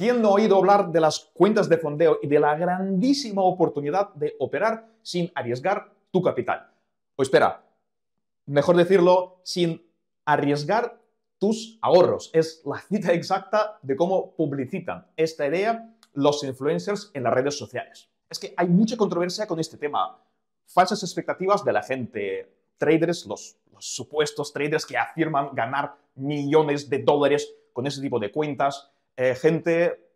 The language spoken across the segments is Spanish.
¿Quién no ha oído hablar de las cuentas de fondeo y de la grandísima oportunidad de operar sin arriesgar tu capital? O pues espera, mejor decirlo, sin arriesgar tus ahorros. Es la cita exacta de cómo publicitan esta idea los influencers en las redes sociales. Es que hay mucha controversia con este tema. Falsas expectativas de la gente, traders, los supuestos traders que afirman ganar millones de dólares con ese tipo de cuentas, eh, gente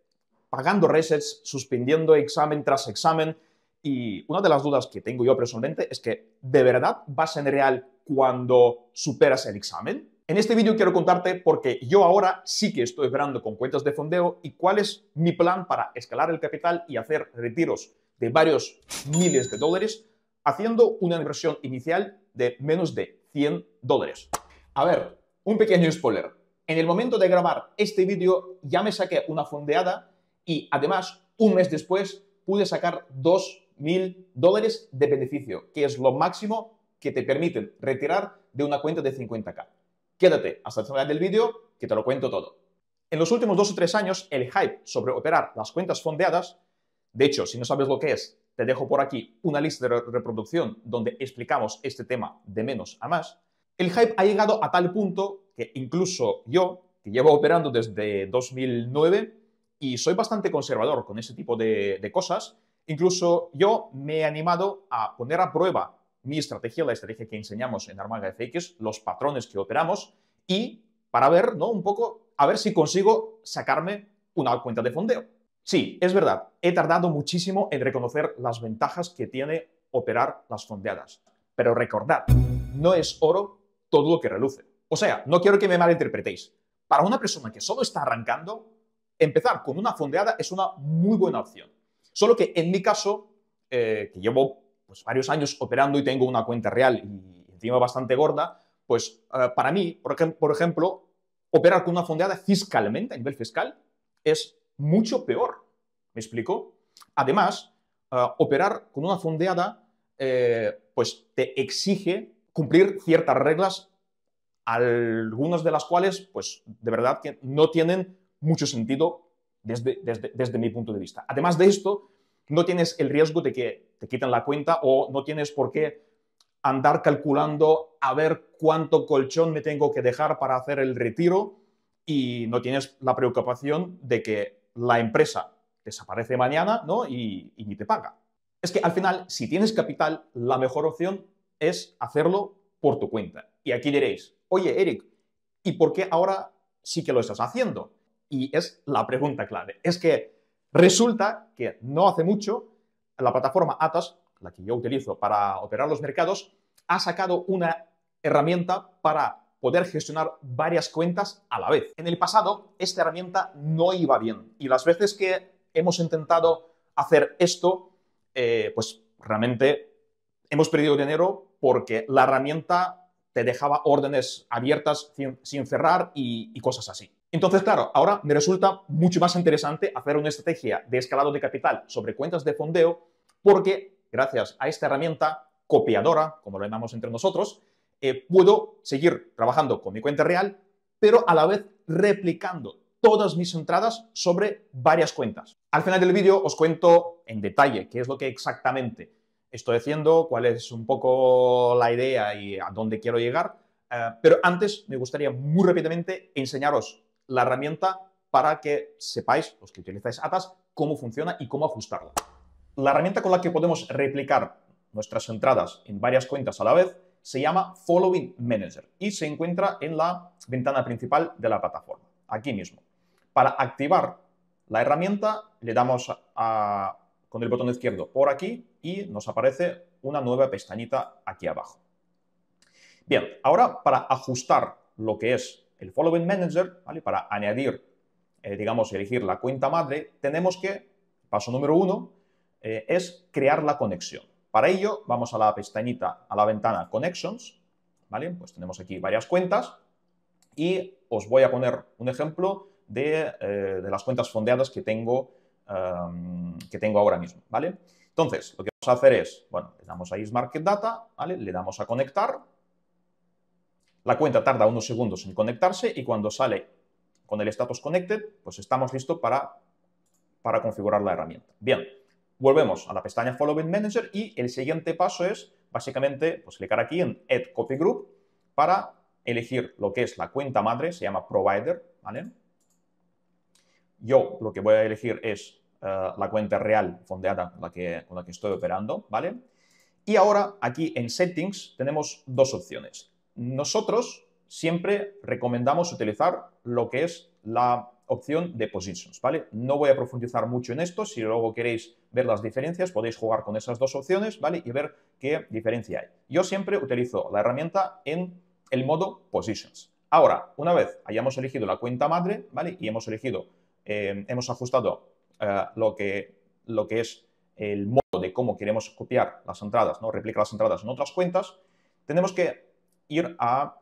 pagando resets, suspendiendo examen tras examen. Y una de las dudas que tengo yo personalmente es que, ¿de verdad vas en real cuando superas el examen? En este vídeo quiero contarte porque yo ahora sí que estoy operando con cuentas de fondeo y cuál es mi plan para escalar el capital y hacer retiros de varios miles de dólares haciendo una inversión inicial de menos de 100 dólares. A ver, un pequeño spoiler. En el momento de grabar este vídeo ya me saqué una fondeada y además un mes después pude sacar 2.000 dólares de beneficio, que es lo máximo que te permiten retirar de una cuenta de 50k. Quédate hasta el final del vídeo que te lo cuento todo. En los últimos dos o tres años, el hype sobre operar las cuentas fondeadas, de hecho, si no sabes lo que es, te dejo por aquí una lista de reproducción donde explicamos este tema de menos a más, el hype ha llegado a tal punto que incluso yo, que llevo operando desde 2009 y soy bastante conservador con ese tipo de, cosas, incluso yo me he animado a poner a prueba mi estrategia, la estrategia que enseñamos en Armaga FX, los patrones que operamos y para ver, ¿no? Un poco, a ver si consigo sacarme una cuenta de fondeo. Sí, es verdad, he tardado muchísimo en reconocer las ventajas que tiene operar las fondeadas. Pero recordad, no es oro todo lo que reluce. O sea, no quiero que me malinterpretéis. Para una persona que solo está arrancando, empezar con una fondeada es una muy buena opción. Solo que en mi caso, eh, que llevo pues, varios años operando y tengo una cuenta real y encima bastante gorda, pues eh, para mí, por, ejemplo, operar con una fondeada fiscalmente, a nivel fiscal, es mucho peor. ¿Me explico? Además, eh, operar con una fondeada, pues te exige cumplir ciertas reglas algunas de las cuales, pues de verdad, que no tienen mucho sentido desde, desde, desde mi punto de vista. Además de esto, no tienes el riesgo de que te quiten la cuenta o no tienes por qué andar calculando a ver cuánto colchón me tengo que dejar para hacer el retiro y no tienes la preocupación de que la empresa desaparece mañana ¿no? y, y ni te paga. Es que al final, si tienes capital, la mejor opción es hacerlo por tu cuenta. Y aquí diréis, oye, Eric, ¿y por qué ahora sí que lo estás haciendo? Y es la pregunta clave. Es que resulta que no hace mucho la plataforma Atas, la que yo utilizo para operar los mercados, ha sacado una herramienta para poder gestionar varias cuentas a la vez. En el pasado, esta herramienta no iba bien y las veces que hemos intentado hacer esto, eh, pues realmente hemos perdido dinero porque la herramienta te dejaba órdenes abiertas sin, cerrar y, cosas así. Entonces, claro, ahora me resulta mucho más interesante hacer una estrategia de escalado de capital sobre cuentas de fondeo porque gracias a esta herramienta copiadora, como lo llamamos entre nosotros, eh, puedo seguir trabajando con mi cuenta real, pero a la vez replicando todas mis entradas sobre varias cuentas. Al final del vídeo os cuento en detalle qué es lo que exactamente estoy diciendo cuál es un poco la idea y a dónde quiero llegar. Eh, pero antes me gustaría muy rápidamente enseñaros la herramienta para que sepáis, los que utilizáis ATAS, cómo funciona y cómo ajustarla. La herramienta con la que podemos replicar nuestras entradas en varias cuentas a la vez se llama Following Manager y se encuentra en la ventana principal de la plataforma, aquí mismo. Para activar la herramienta le damos a con el botón izquierdo por aquí y nos aparece una nueva pestañita aquí abajo. Bien, ahora para ajustar lo que es el Following Manager, para añadir, eh, digamos, elegir la cuenta madre, tenemos que, paso número uno, eh, es crear la conexión. Para ello, vamos a la pestañita, a la ventana Connections, ¿vale? Pues tenemos aquí varias cuentas y os voy a poner un ejemplo de, eh, de las cuentas fondeadas que tengo que tengo ahora mismo, ¿vale? Entonces, lo que vamos a hacer es, bueno, le damos a Data, ¿vale? Le damos a conectar. La cuenta tarda unos segundos en conectarse y cuando sale con el status connected, pues estamos listos para, para configurar la herramienta. Bien, volvemos a la pestaña Following Manager y el siguiente paso es básicamente pues, clicar aquí en Add Copy Group para elegir lo que es la cuenta madre, se llama Provider, ¿vale? yo lo que voy a elegir es eh, la cuenta real fondeada con la que estoy operando, ¿vale? Y ahora aquí en Settings tenemos dos opciones. Nosotros siempre recomendamos utilizar lo que es la opción de Positions, ¿vale? No voy a profundizar mucho en esto, si luego queréis ver las diferencias podéis jugar con esas dos opciones, ¿vale? Y ver qué diferencia hay. Yo siempre utilizo la herramienta en el modo Positions. Ahora, una vez hayamos elegido la cuenta madre, ¿vale? Y hemos elegido Em, hemos ajustado eh, lo, que, lo que es el modo de cómo queremos copiar las entradas, ¿no? replicar las entradas en otras cuentas, tenemos que ir a,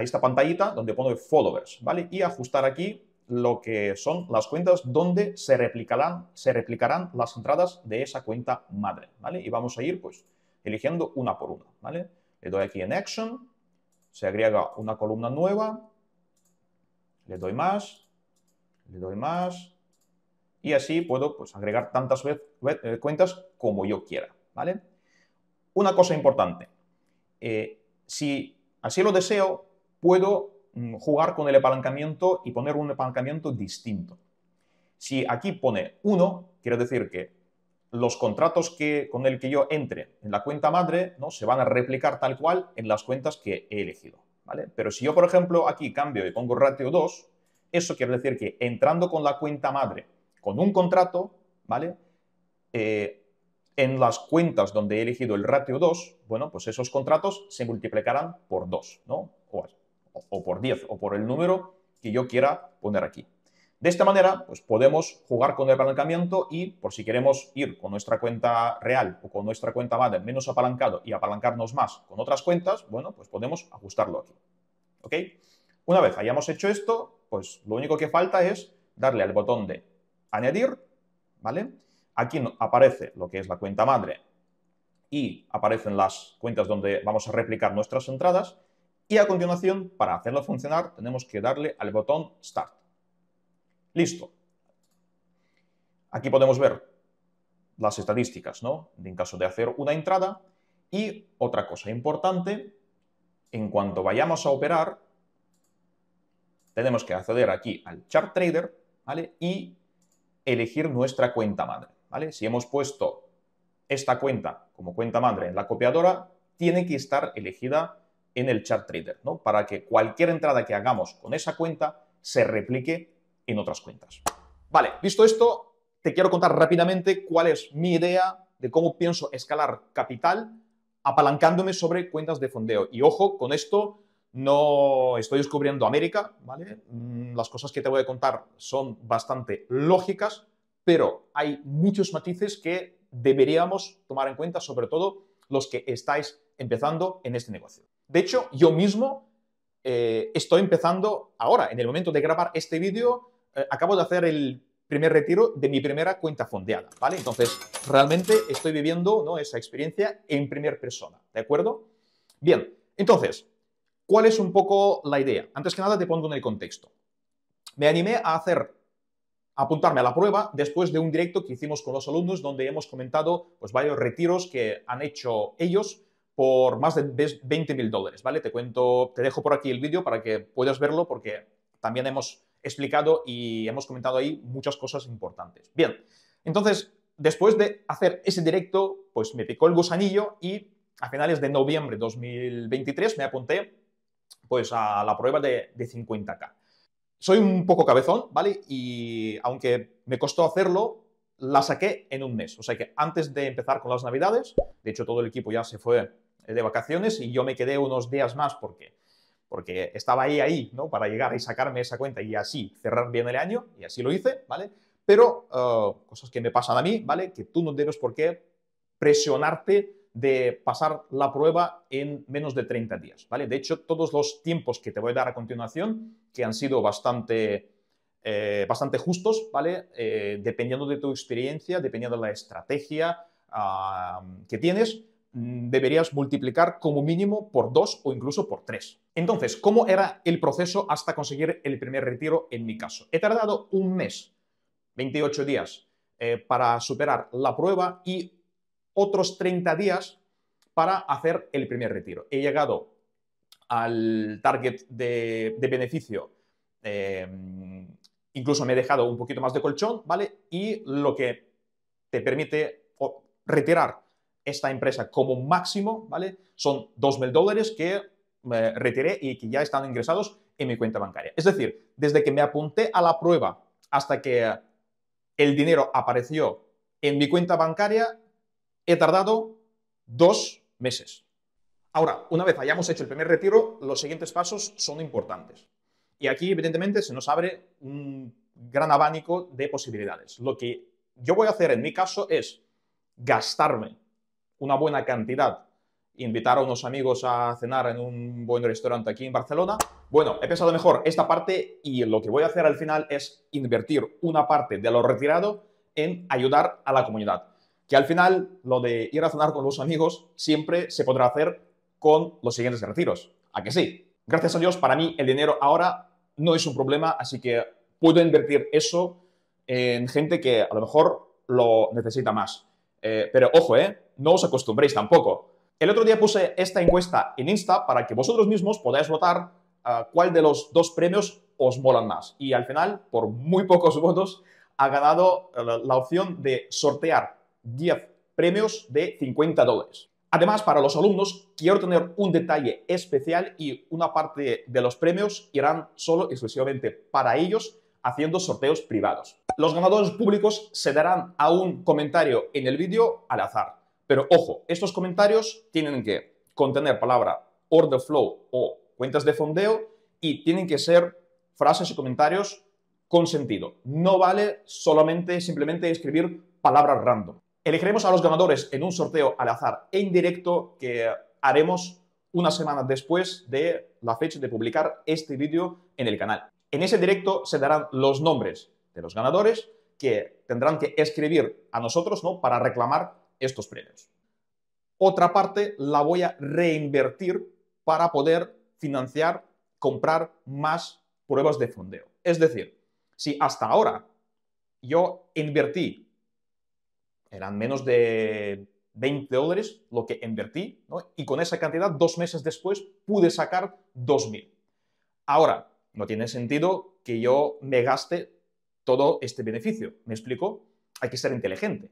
esta pantallita donde pone followers, ¿vale? Y ajustar aquí lo que son las cuentas donde se replicarán, se replicarán las entradas de esa cuenta madre, ¿vale? Y vamos a ir, pues, eligiendo una por una, ¿vale? Le doy aquí en Action, se agrega una columna nueva, le doy más, le doy más y así puedo pues, agregar tantas eh, cuentas como yo quiera, ¿vale? Una cosa importante, eh, si así lo deseo, puedo mm, jugar con el apalancamiento y poner un apalancamiento distinto. Si aquí pone 1, quiere decir que los contratos que, con el que yo entre en la cuenta madre ¿no? se van a replicar tal cual en las cuentas que he elegido. ¿vale? Pero si yo, por ejemplo, aquí cambio y pongo ratio 2, eso quiere decir que entrando con la cuenta madre, con un contrato, ¿vale? Eh, en las cuentas donde he elegido el ratio 2, bueno, pues esos contratos se multiplicarán por 2, ¿no? O, por 10, o por el número que yo quiera poner aquí. De esta manera, pues podemos jugar con el apalancamiento y, por si queremos ir con nuestra cuenta real o con nuestra cuenta madre menos apalancado y apalancarnos más con otras cuentas, bueno, pues podemos ajustarlo aquí. ¿Ok? Una vez hayamos hecho esto, pues lo único que falta es darle al botón de añadir, ¿vale? Aquí aparece lo que es la cuenta madre y aparecen las cuentas donde vamos a replicar nuestras entradas y a continuación, para hacerlo funcionar, tenemos que darle al botón Start. Listo. Aquí podemos ver las estadísticas, ¿no? En caso de hacer una entrada. Y otra cosa importante, en cuanto vayamos a operar, tenemos que acceder aquí al chart trader, ¿vale? Y elegir nuestra cuenta madre, ¿vale? Si hemos puesto esta cuenta como cuenta madre en la copiadora, tiene que estar elegida en el chart trader, Para que cualquier entrada que hagamos con esa cuenta se replique en otras cuentas. Vale, visto esto, te quiero contar rápidamente cuál es mi idea de cómo pienso escalar capital apalancándome sobre cuentas de fondeo. Y ojo, con esto no estoy descubriendo América, ¿vale? Mm, las cosas que te voy a contar son bastante lógicas, pero hay muchos matices que deberíamos tomar en cuenta, sobre todo los que estáis empezando en este negocio. De hecho, yo mismo eh, estoy empezando ahora, en el momento de grabar este vídeo, eh, acabo de hacer el primer retiro de mi primera cuenta fondeada, ¿vale? Entonces, realmente estoy viviendo esa experiencia en primera persona, ¿de acuerdo? Bien, entonces, ¿Cuál es un poco la idea? Antes que nada te pongo en el contexto. Me animé a hacer a apuntarme a la prueba después de un directo que hicimos con los alumnos donde hemos comentado pues, varios retiros que han hecho ellos por más de 20 mil dólares, ¿vale? Te cuento, te dejo por aquí el vídeo para que puedas verlo porque también hemos explicado y hemos comentado ahí muchas cosas importantes. Bien, entonces, después de hacer ese directo, pues me picó el gusanillo y a finales de noviembre de 2023 me apunté pues a la prueba de, 50K. Soy un poco cabezón, ¿vale? Y aunque me costó hacerlo, la saqué en un mes. O sea que antes de empezar con las navidades, de hecho todo el equipo ya se fue eh, de vacaciones y yo me quedé unos días más porque, porque estaba ahí, ahí, ¿no? Para llegar y sacarme esa cuenta y así cerrar bien el año y así lo hice, ¿vale? Pero eh, cosas que me pasan a mí, ¿vale? Que tú no debes por qué presionarte de pasar la prueba en menos de 30 días, ¿vale? De hecho, todos los tiempos que te voy a dar a continuación, que han sido bastante, eh, bastante justos, ¿vale? Eh, dependiendo de tu experiencia, dependiendo de la estrategia ah, que tienes, mm, deberías multiplicar como mínimo por dos o incluso por tres. Entonces, ¿cómo era el proceso hasta conseguir el primer retiro en mi caso? He tardado un mes, 28 días, eh, para superar la prueba y otros 30 días para hacer el primer retiro. He llegado al target de, beneficio, em, incluso me he dejado un poquito más de colchón, ¿vale? Y lo que te permite retirar esta empresa como máximo, ¿vale? Son 2.000 dólares que eh, retiré y que ya están ingresados en mi cuenta bancaria. Es decir, desde que me apunté a la prueba hasta que el dinero apareció en mi cuenta bancaria, He tardado dos meses. Ahora, una vez hayamos hecho el primer retiro, los siguientes pasos son importantes. Y aquí, evidentemente, se nos abre un gran abanico de posibilidades. Lo que yo voy a hacer en mi caso es gastarme una buena cantidad, invitar a unos amigos a cenar en un buen restaurante aquí en Barcelona. Bueno, he pensado mejor esta parte y lo que voy a hacer al final es invertir una parte de lo retirado en ayudar a la comunidad que al final lo de ir a cenar con los amigos siempre se podrá hacer con los siguientes retiros. ¿A que sí? Gracias a Dios, para mí el dinero ahora no es un problema, así que puedo invertir eso en gente que a lo mejor lo necesita más. Eh, pero ojo, eh, no os acostumbréis tampoco. El otro día puse esta encuesta en Insta para que vosotros mismos podáis votar ah, cuál de los dos premios os molan más. Y al final, por muy pocos votos, ha ganado eh, la opción de sortear 10 premios de 50 dólares. Además, para los alumnos quiero tener un detalle especial y una parte de los premios irán solo exclusivamente para ellos haciendo sorteos privados. Los ganadores públicos se darán a un comentario en el vídeo al azar. Pero ojo, estos comentarios tienen que contener palabra order flow o cuentas de fondeo y tienen que ser frases y comentarios con sentido. No vale solamente simplemente escribir palabras random. Elegiremos a los ganadores en un sorteo al azar en directo que haremos una semana después de la fecha de publicar este vídeo en el canal. En ese directo se darán los nombres de los ganadores que tendrán que escribir a nosotros ¿no? para reclamar estos premios. Otra parte la voy a reinvertir para poder financiar, comprar más pruebas de fondeo. Es decir, si hasta ahora yo invertí eran menos de 20 dólares lo que invertí, Y con esa cantidad, dos meses después, pude sacar 2.000. Ahora, no tiene sentido que yo me gaste todo este beneficio. ¿Me explico? Hay que ser inteligente.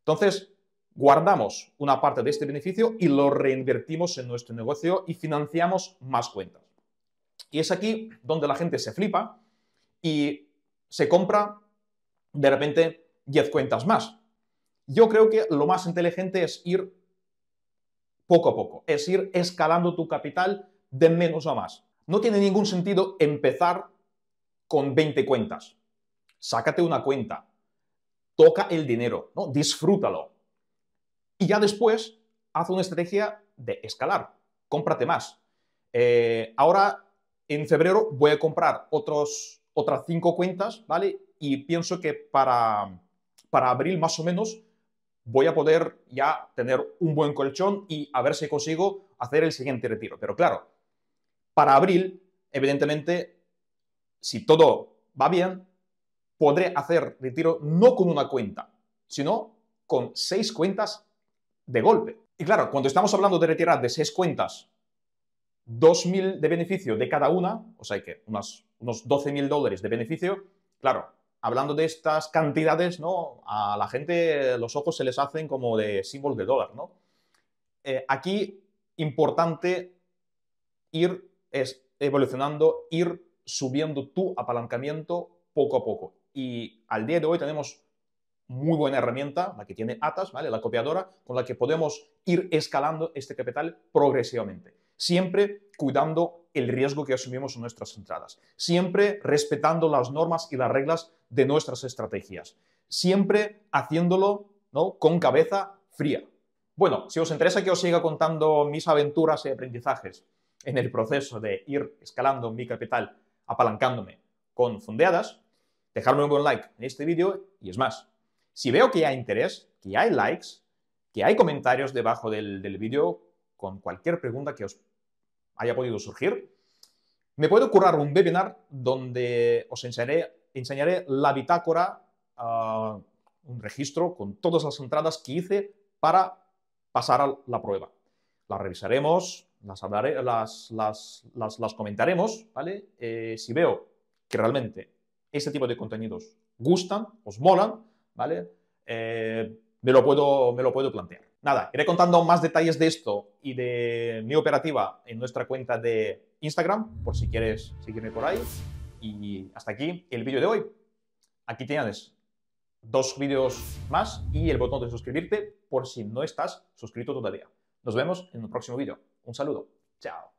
Entonces, guardamos una parte de este beneficio y lo reinvertimos en nuestro negocio y financiamos más cuentas. Y es aquí donde la gente se flipa y se compra de repente 10 cuentas más. Yo creo que lo más inteligente es ir poco a poco, es ir escalando tu capital de menos a más. No tiene ningún sentido empezar con 20 cuentas. Sácate una cuenta, toca el dinero, ¿no? disfrútalo. Y ya después haz una estrategia de escalar, cómprate más. Eh, ahora, en febrero, voy a comprar otros, otras 5 cuentas, ¿vale? Y pienso que para, para abril, más o menos, voy a poder ya tener un buen colchón y a ver si consigo hacer el siguiente retiro. Pero claro, para abril, evidentemente, si todo va bien, podré hacer retiro no con una cuenta, sino con seis cuentas de golpe. Y claro, cuando estamos hablando de retirar de seis cuentas 2.000 de beneficio de cada una, o sea que unos, unos 12.000 dólares de beneficio, claro, hablando de estas cantidades, ¿no? A la gente los ojos se les hacen como de símbolo de dólar, ¿no? Eh, aquí, importante ir es evolucionando, ir subiendo tu apalancamiento poco a poco. Y al día de hoy tenemos muy buena herramienta, la que tiene ATAS, ¿vale? la copiadora, con la que podemos ir escalando este capital progresivamente. Siempre cuidando el riesgo que asumimos en nuestras entradas. Siempre respetando las normas y las reglas de nuestras estrategias, siempre haciéndolo ¿no? con cabeza fría. Bueno, si os interesa que os siga contando mis aventuras y aprendizajes en el proceso de ir escalando mi capital, apalancándome con fundeadas, dejadme un buen like en este vídeo y es más, si veo que hay interés, que hay likes, que hay comentarios debajo del, del vídeo con cualquier pregunta que os haya podido surgir, me puedo currar un webinar donde os enseñaré enseñaré la bitácora, ah, un registro con todas las entradas que hice para pasar a la prueba. Las revisaremos, las, las, comentaremos, ¿vale? Eh, si veo que realmente este tipo de contenidos gustan, os molan, ¿vale? Eh, me, lo puedo, me lo puedo plantear. Nada, iré contando más detalles de esto y de mi operativa en nuestra cuenta de Instagram, por si quieres seguirme por ahí. Y hasta aquí el vídeo de hoy. Aquí tienes dos vídeos más y el botón de suscribirte por si no estás suscrito todavía. Nos vemos en un próximo vídeo. Un saludo. Chao.